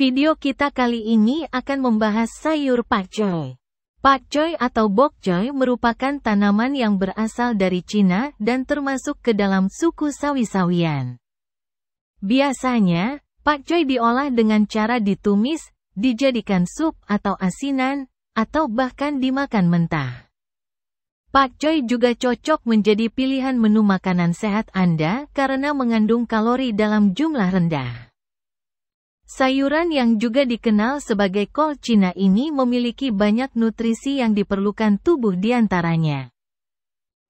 Video kita kali ini akan membahas sayur pakcoy. Pakcoy atau bokcoy merupakan tanaman yang berasal dari Cina dan termasuk ke dalam suku sawi-sawian. Biasanya, pakcoy diolah dengan cara ditumis, dijadikan sup atau asinan, atau bahkan dimakan mentah. Pakcoy juga cocok menjadi pilihan menu makanan sehat Anda karena mengandung kalori dalam jumlah rendah. Sayuran yang juga dikenal sebagai kol Cina ini memiliki banyak nutrisi yang diperlukan tubuh diantaranya.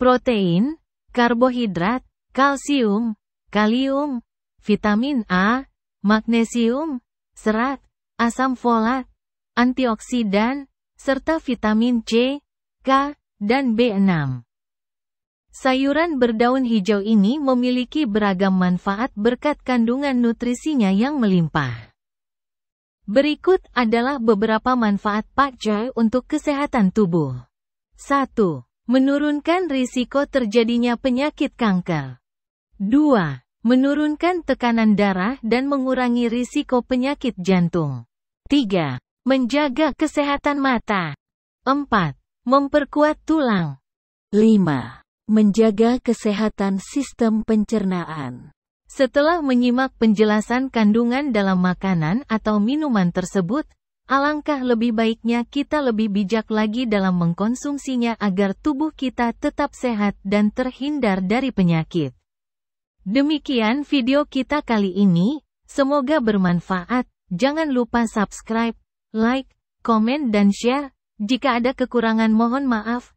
Protein, karbohidrat, kalsium, kalium, vitamin A, magnesium, serat, asam folat, antioksidan, serta vitamin C, K, dan B6. Sayuran berdaun hijau ini memiliki beragam manfaat berkat kandungan nutrisinya yang melimpah. Berikut adalah beberapa manfaat pakcoy untuk kesehatan tubuh. 1. Menurunkan risiko terjadinya penyakit kanker. 2. Menurunkan tekanan darah dan mengurangi risiko penyakit jantung. 3. Menjaga kesehatan mata. 4. Memperkuat tulang. 5 menjaga kesehatan sistem pencernaan. Setelah menyimak penjelasan kandungan dalam makanan atau minuman tersebut, alangkah lebih baiknya kita lebih bijak lagi dalam mengkonsumsinya agar tubuh kita tetap sehat dan terhindar dari penyakit. Demikian video kita kali ini, semoga bermanfaat. Jangan lupa subscribe, like, komen dan share. Jika ada kekurangan mohon maaf.